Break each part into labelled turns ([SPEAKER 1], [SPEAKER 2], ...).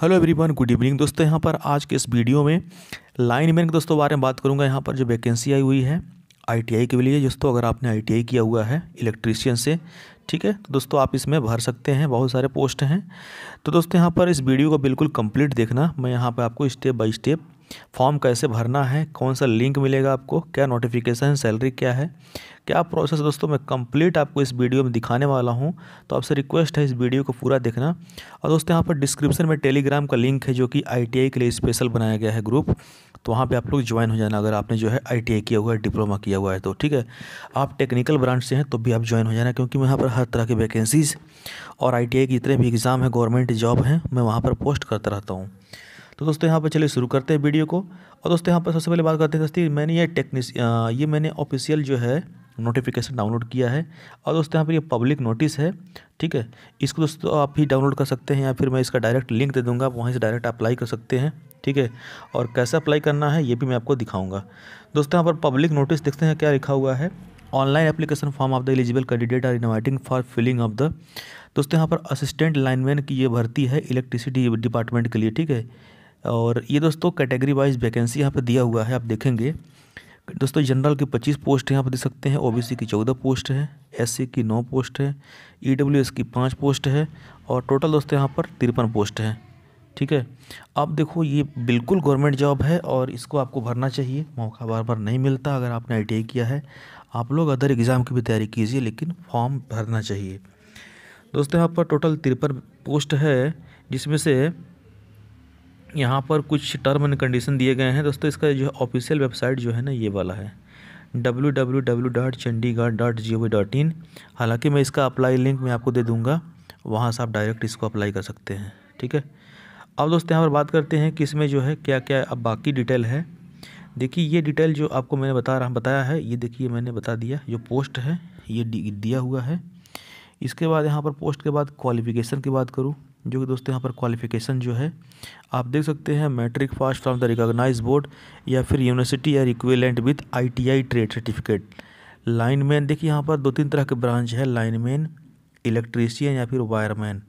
[SPEAKER 1] hello everyone good evening दोस्तों यहाँ पर आज के इस वीडियो में लाइन मैन के दोस्तों बारे में बात करूँगा यहाँ पर जो वैकेंसी आई हुई है आईटीआई के लिए दोस्तों अगर आपने आईटीआई किया हुआ है इलेक्ट्रीशियन से ठीक है तो दोस्तों आप इसमें भर सकते हैं बहुत सारे पोस्ट हैं तो दोस्तों यहाँ पर इस वीडियो को बिल्कुल कम्प्लीट देखना मैं यहाँ पर आपको स्टेप बाई स्टेप फॉर्म कैसे भरना है कौन सा लिंक मिलेगा आपको क्या नोटिफिकेशन सैलरी क्या है क्या प्रोसेस दोस्तों मैं कंप्लीट आपको इस वीडियो में दिखाने वाला हूं तो आपसे रिक्वेस्ट है इस वीडियो को पूरा देखना और दोस्तों यहाँ पर डिस्क्रिप्शन में टेलीग्राम का लिंक है जो कि आई के लिए स्पेशल बनाया गया है ग्रुप तो वहाँ पर आप लोग ज्वाइन हो जाना अगर आपने जो है आई किया हुआ है डिप्लोमा किया हुआ है तो ठीक है आप टेक्निकल ब्रांच से हैं तो भी आप ज्वाइन हो जाना क्योंकि यहाँ पर हर तरह की वैकेंसीज़ और आई के जितने भी एग्ज़ाम हैं गवर्नमेंट जॉब हैं मैं वहाँ पर पोस्ट करता रहता हूँ तो दोस्तों यहाँ पर चलिए शुरू करते हैं वीडियो को और दोस्तों यहाँ पर सबसे पहले बात करते हैं दोस्ती मैंने ये टेक्निस ये मैंने ऑफिशियल जो है नोटिफिकेशन डाउनलोड किया है और दोस्तों यहाँ पर ये पब्लिक नोटिस है ठीक है इसको दोस्तों आप ही डाउनलोड कर सकते हैं या फिर मैं इसका डायरेक्ट लिंक दे दूँगा आप वहीं से डायरेक्ट अप्लाई कर सकते हैं ठीक है और कैसे अप्लाई करना है ये भी मैं आपको दिखाऊँगा दोस्तों यहाँ पर पब्लिक नोटिस देखते हैं क्या लिखा हुआ है online application form of the eligible candidate are inviting for filling of the दोस्तों यहाँ पर असिस्टेंट लाइनमैन की ये भर्ती है इलेक्ट्रिसिटी डिपार्टमेंट के लिए ठीक है और ये दोस्तों कैटेगरी वाइज वैकेंसी यहाँ पर दिया हुआ है आप देखेंगे दोस्तों जनरल की पच्चीस पोस्ट यहाँ पर दे सकते हैं ओबीसी की चौदह पोस्ट है एससी की नौ पोस्ट है ईडब्ल्यूएस की पाँच पोस्ट है और टोटल दोस्तों यहाँ पर तिरपन पोस्ट है ठीक है आप देखो ये बिल्कुल गवर्नमेंट जॉब है और इसको आपको भरना चाहिए मौका बार बार नहीं मिलता अगर आपने आई किया है आप लोग अदर एग्ज़ाम की भी तैयारी कीजिए लेकिन फॉर्म भरना चाहिए दोस्तों यहाँ पर टोटल तिरपन पोस्ट है जिसमें से यहाँ पर कुछ टर्म एंड कंडीशन दिए गए हैं दोस्तों इसका जो है ऑफिशियल वेबसाइट जो है ना ये वाला है W W W dot Chandigarh dot G O V dot in हालाँकि मैं इसका अप्लाई लिंक मैं आपको दे दूँगा वहाँ से आप डायरेक्ट इसको अप्लाई कर सकते हैं ठीक है अब दोस्तों यहाँ पर बात करते हैं कि इसमें जो है क्या क्या अब बाकी डिटेल है देखिए ये डिटेल जो आपको मैंने बता रहा बताया है ये देखिए मैंने बता दिया जो पोस्ट है ये दिया हुआ है इसके बाद यहाँ पर पोस्ट के बाद क्वालिफ़िकेशन की बात करूँ जो कि दोस्तों यहाँ पर क्वालिफिकेशन जो है आप देख सकते हैं matric pass from the recognize board या फिर यूनिवर्सिटी या equivalent with ITI trade certificate lineman देखिए यहाँ पर दो तीन तरह के ब्रांच है लाइन मैन इलेक्ट्रीशियन या फिर वायरमैन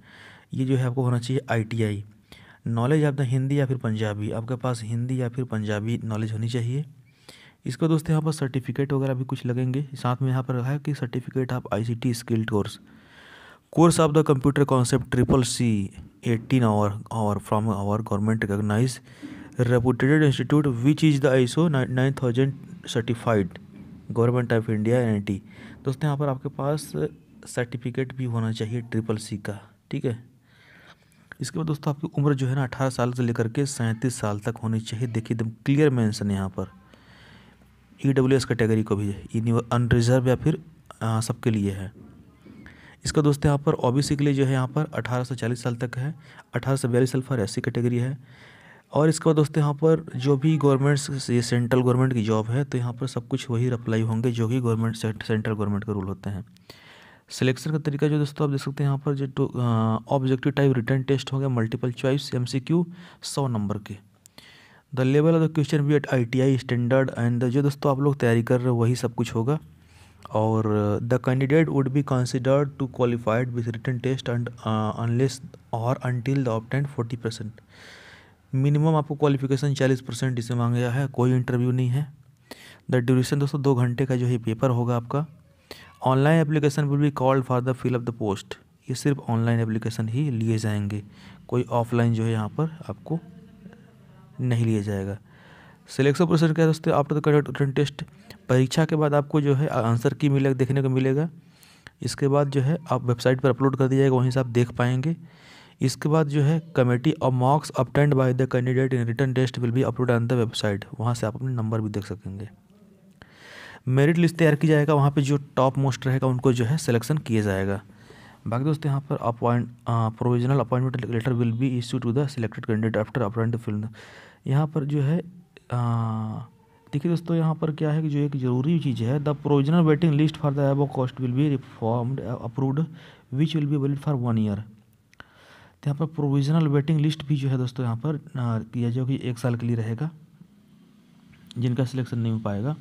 [SPEAKER 1] ये जो है आपको होना चाहिए आई नॉलेज आपका हिंदी या फिर पंजाबी आपके पास हिंदी या फिर पंजाबी नॉलेज होनी चाहिए इसका दोस्तों यहाँ पर सर्टिफिकेट वगैरह भी कुछ लगेंगे साथ में यहाँ पर रहा है कि certificate of T skilled course course of the computer concept triple c hour hour hour from our government recognized reputed institute which is the nine thousand certified government of India N T दोस्तों यहाँ पर आपके पास certificate भी होना चाहिए triple C का ठीक है इसके बाद दोस्तों आपकी उम्र जो है ना अठारह साल से लेकर के सैंतीस साल तक होनी चाहिए देखिए एकदम क्लियर मैंसन यहाँ पर ई डब्ल्यू एस कैटेगरी को भी अनरिजर्व या फिर सबके लिए है इसका दोस्त यहाँ पर ओबीसी के लिए जो है यहाँ पर 1840 साल तक है अठारह से बयालीस साल फॉर एस कैटेगरी है और इसके बाद दोस्तों यहाँ पर जो भी गवर्नमेंट ये सेंट्रल गवर्नमेंट की जॉब है तो यहाँ पर सब कुछ वही अप्लाई होंगे जो कि गवर्नमेंट सेंट्रल गवर्नमेंट के रूल होते हैं सिलेक्शन का तरीका जो दोस्तों आप देख सकते हैं यहाँ पर जो ऑब्जेक्टिव टाइप रिटर्न टेस्ट होंगे multiple choice M C Q सौ नंबर के the level of the question be at I T I standard and जो दोस्तों आप लोग तैयारी कर रहे हो वही सब कुछ होगा और the candidate would be considered to qualified with written test and unless और until the obtain forty percent minimum आपको क्वालिफिकेशन चालीस परसेंट इसे मांगा गया है कोई इंटरव्यू नहीं है द ड्यूरेशन दोस्तों दो घंटे का जो है पेपर होगा आपका online application will be called for the fill of the post ये सिर्फ ऑनलाइन एप्लीकेशन ही लिए जाएंगे कोई ऑफलाइन जो है यहाँ पर आपको नहीं लिया जाएगा सिलेक्शन प्रोसेस क्या दोस्तों आप द करेक्ट रिटर्न टेस्ट परीक्षा के बाद आपको जो है आंसर की मिलेगा देखने को मिलेगा इसके बाद जो है आप वेबसाइट पर अपलोड कर दिया जाएगा वहीं से आप देख पाएंगे इसके बाद जो है कमेटी और marks obtained by the candidate in written test will be upload on the website वहाँ से आप अपने नंबर भी देख सकेंगे मेरिट लिस्ट तैयार की जाएगा वहाँ पर जो टॉप मोस्ट रहेगा उनको जो है सिलेक्शन किया जाएगा बाकी दोस्तों यहाँ पर appoint provisional appointment letter will be issue to the selected candidate after appoint film यहाँ पर जो है देखिए दोस्तों यहाँ पर क्या है कि जो एक ज़रूरी चीज़ है the provisional waiting list for the above post will be reformed approved which will be valid for one year तो यहाँ पर प्रोविजनल वेटिंग लिस्ट भी जो है दोस्तों यहाँ पर दिया जो कि एक साल के लिए रहेगा जिनका सिलेक्शन नहीं हो पाएगा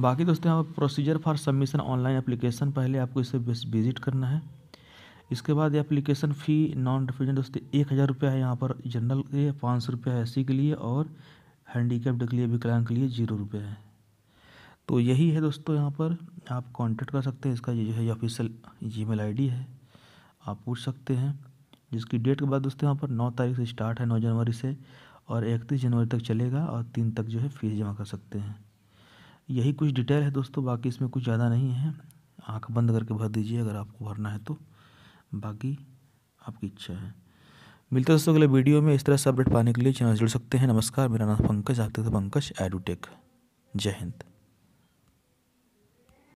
[SPEAKER 1] बाकी दोस्तों यहाँ पर procedure for submission online application पहले आपको इसे विजिट करना है इसके बाद एप्लीकेशन फ़ी नॉन रेफिडेंट दोस्तों एक हज़ार रुपया है यहाँ पर जनरल के पाँच सौ रुपया है एस के लिए और हैंडीकैप्ड के लिए विकलांग के लिए जीरो रुपये है तो यही है दोस्तों यहाँ पर आप कांटेक्ट कर सकते हैं इसका ये जो है ऑफिशियल जीमेल आईडी है आप पूछ सकते हैं जिसकी डेट के बाद दोस्तों यहाँ पर नौ तारीख से स्टार्ट है नौ जनवरी से और इकतीस जनवरी तक चलेगा और तीन तक जो है फीस जमा कर सकते हैं यही कुछ डिटेल है दोस्तों बाकी इसमें कुछ ज़्यादा नहीं है आंख बंद करके भर दीजिए अगर आपको भरना है तो बाकी आपकी इच्छा है मिलते दोस्तों अगले वीडियो में इस तरह से अपडेट पाने के लिए चैनल जुड़ सकते हैं नमस्कार मेरा नाम पंकज आप तक पंकज एडूटेक जय हिंद